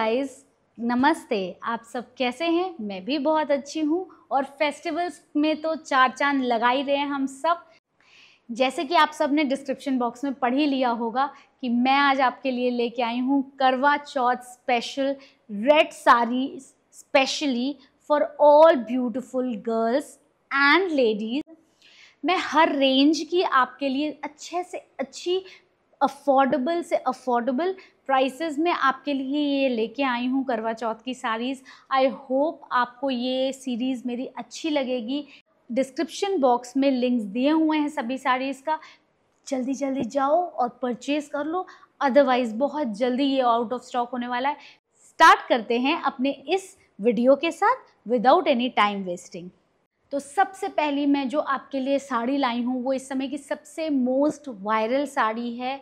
guys नमस्ते आप सब कैसे हैं मैं भी बहुत अच्छी हूँ और फेस्टिवल्स में तो चार चांद लगा ही रहे हैं हम सब जैसे कि आप सब ने डिस्क्रिप्शन बॉक्स में पढ़ ही लिया होगा कि मैं आज आपके लिए लेके आई हूँ Karwa Chauth special red sari specially for all beautiful girls and ladies मैं हर रेंज की आपके लिए अच्छे से अच्छी अफोर्डेबल से अफोर्डेबल प्राइसेस में आपके लिए ये लेके आई हूँ करवा चौथ की साड़ीज़ आई होप आपको ये सीरीज़ मेरी अच्छी लगेगी डिस्क्रिप्शन बॉक्स में लिंक्स दिए हुए हैं सभी साड़ीज़ का जल्दी जल्दी जाओ और परचेज़ कर लो अदरवाइज़ बहुत जल्दी ये आउट ऑफ स्टॉक होने वाला है स्टार्ट करते हैं अपने इस वीडियो के साथ विदाउट एनी टाइम वेस्टिंग तो सबसे पहली मैं जो आपके लिए साड़ी लाई हूँ वो इस समय की सबसे मोस्ट वायरल साड़ी है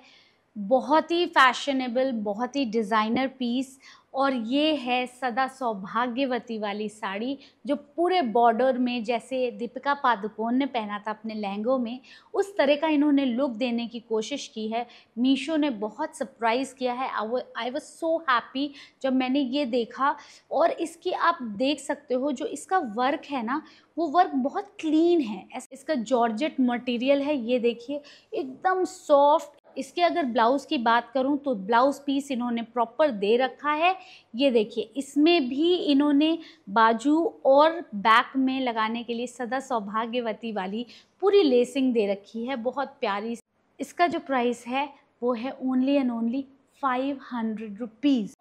बहुत ही फैशनेबल बहुत ही डिज़ाइनर पीस और ये है सदा सौभाग्यवती वाली साड़ी जो पूरे बॉर्डर में जैसे दीपिका पादुकोण ने पहना था अपने लहंगों में उस तरह का इन्होंने लुक देने की कोशिश की है मीशो ने बहुत सरप्राइज़ किया है आई वॉज सो हैप्पी जब मैंने ये देखा और इसकी आप देख सकते हो जो इसका वर्क है ना वो वर्क बहुत क्लीन है इसका जॉर्जेट मटेरियल है ये देखिए एकदम सॉफ्ट इसके अगर ब्लाउज़ की बात करूं तो ब्लाउज़ पीस इन्होंने प्रॉपर दे रखा है ये देखिए इसमें भी इन्होंने बाजू और बैक में लगाने के लिए सदा सौभाग्यवती वाली पूरी लेसिंग दे रखी है बहुत प्यारी इसका जो प्राइस है वो है only and only five hundred rupees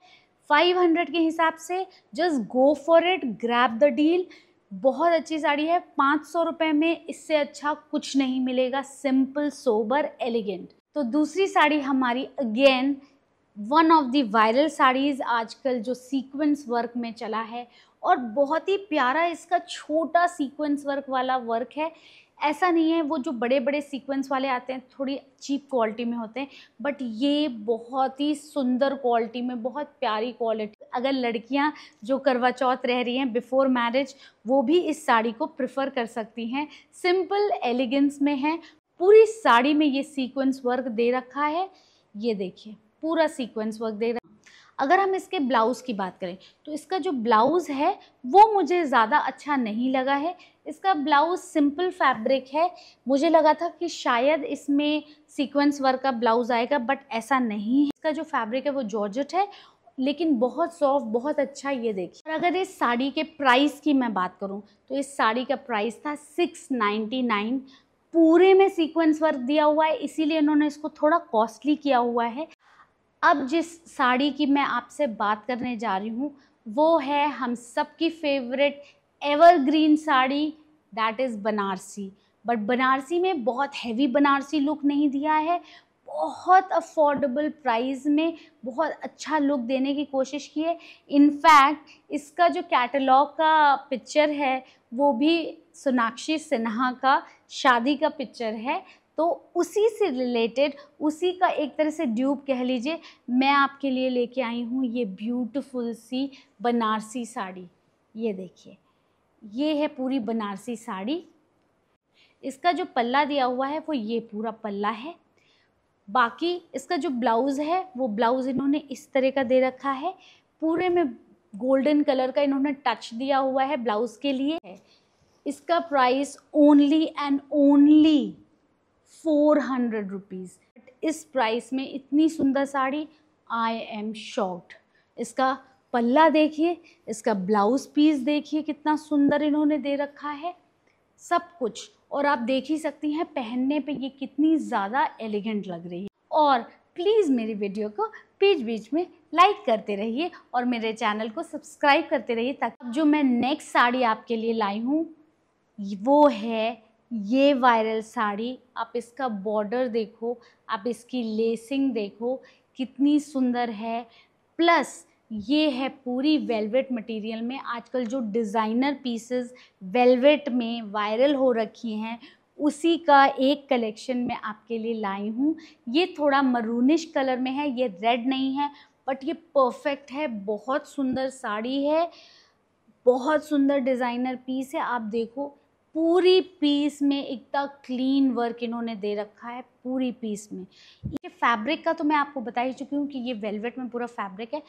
five hundred के हिसाब से just go for it grab the deal बहुत अच्छी साड़ी है पाँच सौ रुपये में इससे अच्छा कुछ नहीं मिलेगा सिंपल सोबर एलिगेंट तो दूसरी साड़ी हमारी again one of the viral saris आजकल जो सीक्वेंस वर्क में चला है और बहुत ही प्यारा इसका छोटा सीक्वेंस वर्क वाला वर्क है ऐसा नहीं है वो जो बड़े बड़े सीक्वेंस वाले आते हैं थोड़ी चीप क्वालिटी में होते हैं बट ये बहुत ही सुंदर क्वालिटी में बहुत प्यारी क्वालिटी अगर लड़कियां जो करवा चौथ रह रही हैं बिफोर मैरिज वो भी इस साड़ी को प्रेफर कर सकती हैं सिंपल एलिगेंस में है पूरी साड़ी में ये सीक्वेंस वर्क दे रखा है ये देखिए पूरा सीक्वेंस वर्क दे रखा अगर हम इसके ब्लाउज़ की बात करें तो इसका जो ब्लाउज़ है वो मुझे ज़्यादा अच्छा नहीं लगा है इसका ब्लाउज़ सिंपल फैब्रिक है मुझे लगा था कि शायद इसमें सीक्वेंस वर्क का ब्लाउज़ आएगा बट ऐसा नहीं है इसका जो फैब्रिक है वो जॉर्जट है लेकिन बहुत सॉफ्ट बहुत अच्छा ये देखिए और अगर इस साड़ी के प्राइस की मैं बात करूँ तो इस साड़ी का प्राइस था सिक्स नाइन्टी नाइन पूरे में सीक्वेंस वर्क दिया हुआ है इसीलिए इन्होंने इसको थोड़ा कॉस्टली किया हुआ है अब जिस साड़ी की मैं आपसे बात करने जा रही हूँ वो है हम सब की favourite evergreen sari that is Banarasi but Banarasi में बहुत हैवी बनारसी लुक नहीं दिया है बहुत अफोर्डेबल प्राइस में बहुत अच्छा लुक देने की कोशिश की है इनफैक्ट इसका जो कैटलॉग का पिक्चर है वो भी सोनाक्षी सिन्हा का शादी का पिक्चर है तो उसी से रिलेटेड उसी का एक तरह से ड्यूब कह लीजिए मैं आपके लिए लेके आई हूँ ये ब्यूटीफुल सी बनारसी साड़ी ये देखिए ये है पूरी बनारसी साड़ी इसका जो पल्ला दिया हुआ है वो ये पूरा पल्ला है बाकी इसका जो ब्लाउज़ है वो ब्लाउज़ इन्होंने इस तरह का दे रखा है पूरे में गोल्डन कलर का इन्होंने टच दिया हुआ है ब्लाउज़ के लिए है इसका price only and only four hundred rupees इस प्राइस में इतनी सुंदर साड़ी आई एम शॉक्ड इसका पल्ला देखिए इसका ब्लाउज़ पीस देखिए कितना सुंदर इन्होंने दे रखा है सब कुछ और आप देख ही सकती हैं पहनने पे ये कितनी ज़्यादा एलिगेंट लग रही है और प्लीज़ मेरी वीडियो को बीच बीच में लाइक करते रहिए और मेरे चैनल को सब्सक्राइब करते रहिए ताकि जो मैं नेक्स्ट साड़ी आपके लिए लाई हूँ वो है ये वायरल साड़ी आप इसका बॉर्डर देखो आप इसकी लेसिंग देखो कितनी सुंदर है प्लस ये है पूरी वेलवेट मटेरियल में आजकल जो डिज़ाइनर पीसेस वेलवेट में वायरल हो रखी हैं उसी का एक कलेक्शन मैं आपके लिए लाई हूँ ये थोड़ा मरूनिश कलर में है ये रेड नहीं है बट ये परफेक्ट है बहुत सुंदर साड़ी है बहुत सुंदर डिज़ाइनर पीस है आप देखो पूरी पीस में एकदम क्लीन वर्क इन्होंने दे रखा है पूरी पीस में ये फैब्रिक का तो मैं आपको बता ही चुकी हूँ कि ये वेलवेट में पूरा फैब्रिक है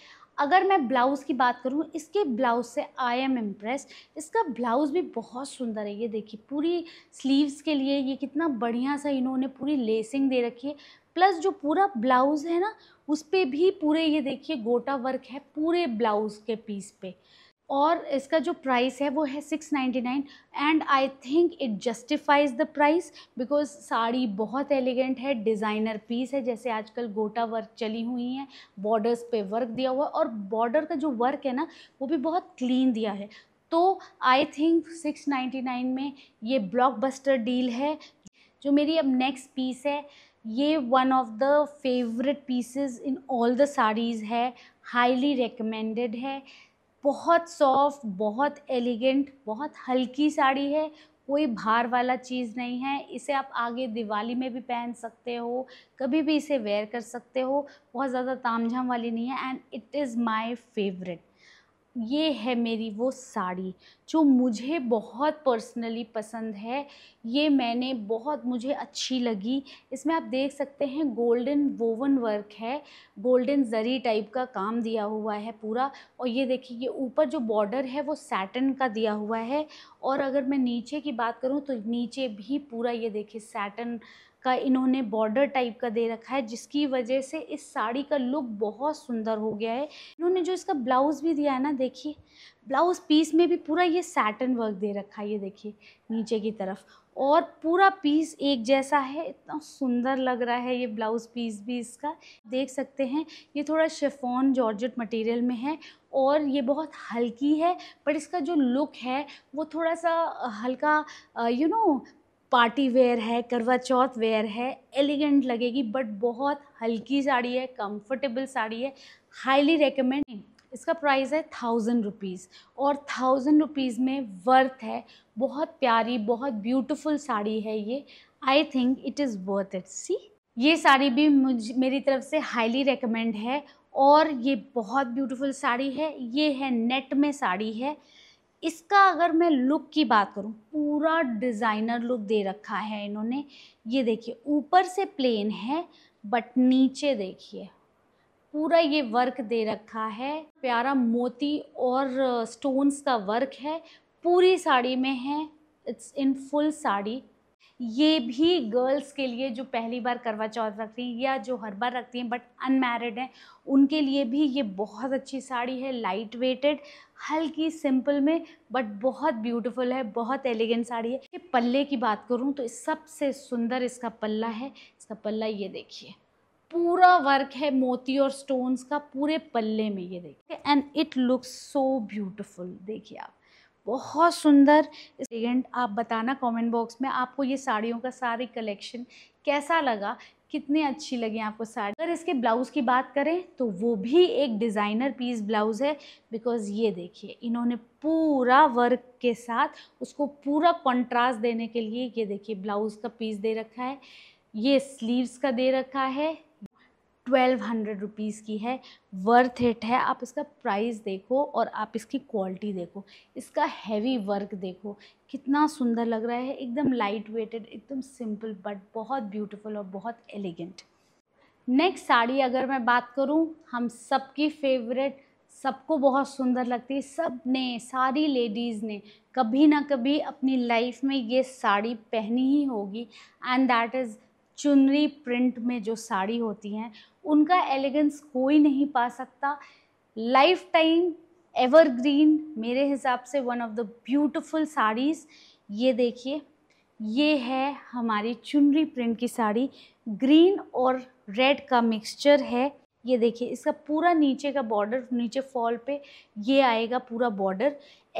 अगर मैं ब्लाउज़ की बात करूँ इसके ब्लाउज़ से आई एम इम्प्रेस इसका ब्लाउज़ भी बहुत सुंदर है ये देखिए पूरी स्लीव्स के लिए ये कितना बढ़िया सा इन्होंने पूरी लेसिंग दे रखी है प्लस जो पूरा ब्लाउज़ है ना उस पर भी पूरे ये देखिए गोटा वर्क है पूरे ब्लाउज़ के पीस पे और इसका जो प्राइस है वो है six ninety nine and I think it justifies the price because sari बहुत एलिगेंट है डिज़ाइनर पीस है जैसे आजकल गोटा वर्क चली हुई हैं बॉर्डर्स पे वर्क दिया हुआ है और बॉर्डर का जो वर्क है ना वो भी बहुत क्लीन दिया है तो I think six ninety nine में ये ब्लॉकबस्टर डील है जो मेरी अब नेक्स्ट पीस है ये one of the favourite pieces in all the saris है हाईली रिकमेंडेड है बहुत सॉफ्ट बहुत एलिगेंट बहुत हल्की साड़ी है कोई भार वाला चीज़ नहीं है इसे आप आगे दिवाली में भी पहन सकते हो कभी भी इसे वेयर कर सकते हो बहुत ज़्यादा तामझाम वाली नहीं है and it is my favourite ये है मेरी वो साड़ी जो मुझे बहुत पर्सनली पसंद है ये मैंने बहुत मुझे अच्छी लगी इसमें आप देख सकते हैं गोल्डन वोवन वर्क है गोल्डन जरी टाइप का काम दिया हुआ है पूरा और ये देखिए ये ऊपर जो बॉर्डर है वो सैटन का दिया हुआ है और अगर मैं नीचे की बात करूँ तो नीचे भी पूरा ये देखिए सैटन का इन्होंने बॉर्डर टाइप का दे रखा है जिसकी वजह से इस साड़ी का लुक बहुत सुंदर हो गया है इन्होंने जो इसका ब्लाउज़ भी दिया है ना देखिए ब्लाउज़ पीस में भी पूरा ये सैटन वर्क दे रखा है ये देखिए नीचे की तरफ और पूरा पीस एक जैसा है इतना सुंदर लग रहा है ये ब्लाउज़ पीस भी इसका देख सकते हैं ये थोड़ा शेफोन जॉर्जेट मटेरियल में है और ये बहुत हल्की है पर इसका जो लुक है वो थोड़ा सा हल्का यू नो पार्टी वेयर है करवा चौथ वेयर है एलिगेंट लगेगी बट बहुत हल्की साड़ी है कंफर्टेबल साड़ी है हाईली रिकमेंड इसका प्राइस है थाउजेंड रुपीज़ और थाउजेंड रुपीज़ में वर्थ है बहुत प्यारी बहुत ब्यूटीफुल साड़ी है ये I think it is worth it see ये साड़ी भी मुझ मेरी तरफ से हाईली रिकमेंड है और ये बहुत ब्यूटीफुल साड़ी है ये है नेट में साड़ी है इसका अगर मैं लुक की बात करूँ पूरा डिज़ाइनर लुक दे रखा है इन्होंने ये देखिए ऊपर से प्लेन है बट नीचे देखिए पूरा ये वर्क दे रखा है प्यारा मोती और स्टोन्स का वर्क है पूरी साड़ी में है इट्स इन फुल साड़ी ये भी गर्ल्स के लिए जो पहली बार करवा चौथ रखती हैं या जो हर बार रखती हैं बट अनमैरिड हैं उनके लिए भी ये बहुत अच्छी साड़ी है लाइट वेटेड हल्की सिंपल में बट बहुत ब्यूटीफुल है बहुत एलिगेंट साड़ी है ये पल्ले की बात करूँ तो सबसे सुंदर इसका पल्ला है इसका पल्ला ये देखिए पूरा वर्क है मोती और स्टोन्स का पूरे पल्ले में ये देखिए and it looks so beautiful देखिए आप बहुत सुंदर सेकेंड आप बताना कमेंट बॉक्स में आपको ये साड़ियों का सारी कलेक्शन कैसा लगा कितने अच्छी लगी आपको साड़ी अगर इसके ब्लाउज़ की बात करें तो वो भी एक डिज़ाइनर पीस ब्लाउज़ है बिकॉज़ ये देखिए इन्होंने पूरा वर्क के साथ उसको पूरा कंट्रास्ट देने के लिए ये देखिए ब्लाउज़ का पीस दे रखा है ये स्लीव्स का दे रखा है ट्वेल्व हंड्रेड रुपीज़ की है वर्थ इट है आप इसका प्राइस देखो और आप इसकी क्वालिटी देखो इसका हैवी वर्क देखो कितना सुंदर लग रहा है एकदम लाइट वेटेड एकदम सिंपल बट बहुत ब्यूटीफुल और बहुत एलिगेंट नेक्स्ट साड़ी अगर मैं बात करूँ हम सबकी फेवरेट सबको बहुत सुंदर लगती है सब ने सारी लेडीज़ ने कभी ना कभी अपनी लाइफ में ये साड़ी पहनी ही होगी and that is chunri print में जो साड़ी होती हैं उनका एलिगेंस कोई नहीं पा सकता लाइफ टाइम एवरग्रीन मेरे हिसाब से one of the beautiful saris ये देखिए ये है हमारी चुनरी प्रिंट की साड़ी ग्रीन और रेड का मिक्सचर है ये देखिए इसका पूरा नीचे का बॉर्डर नीचे फॉल पे ये आएगा पूरा बॉर्डर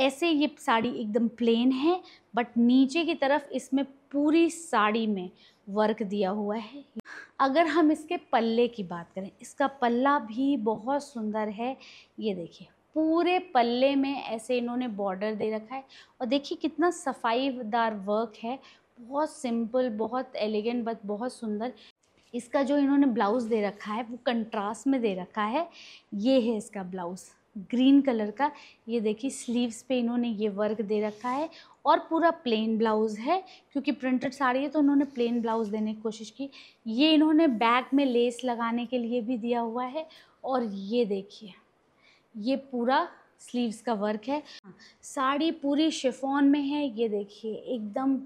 ऐसे ये साड़ी एकदम प्लेन है बट नीचे की तरफ इसमें पूरी साड़ी में वर्क दिया हुआ है अगर हम इसके पल्ले की बात करें इसका पल्ला भी बहुत सुंदर है ये देखिए पूरे पल्ले में ऐसे इन्होंने बॉर्डर दे रखा है और देखिए कितना सफाईदार वर्क है बहुत सिंपल बहुत एलिगेंट बट बहुत सुंदर इसका जो इन्होंने ब्लाउज़ दे रखा है वो कंट्रास्ट में दे रखा है ये है इसका ब्लाउज़ ग्रीन कलर का ये देखिए स्लीव्स पे इन्होंने ये वर्क दे रखा है और पूरा प्लेन ब्लाउज़ है क्योंकि प्रिंटेड साड़ी है तो उन्होंने प्लेन ब्लाउज़ देने की कोशिश की ये इन्होंने बैक में लेस लगाने के लिए भी दिया हुआ है और ये देखिए ये पूरा स्लीव्स का वर्क है हाँ, साड़ी पूरी शिफोन में है ये देखिए एकदम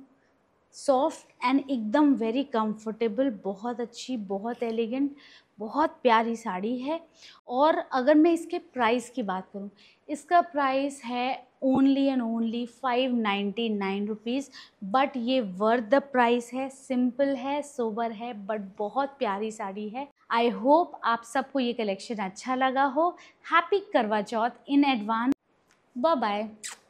सॉफ्ट एंड एकदम वेरी कंफर्टेबल बहुत अच्छी बहुत एलिगेंट बहुत प्यारी साड़ी है और अगर मैं इसके प्राइस की बात करूँ इसका प्राइस है only and only five ninety nine rupees but ये वर्थ द प्राइस है सिंपल है सोबर है बट बहुत प्यारी साड़ी है आई होप आप सबको ये कलेक्शन अच्छा लगा हो happy Karva Chauth in advance bye bye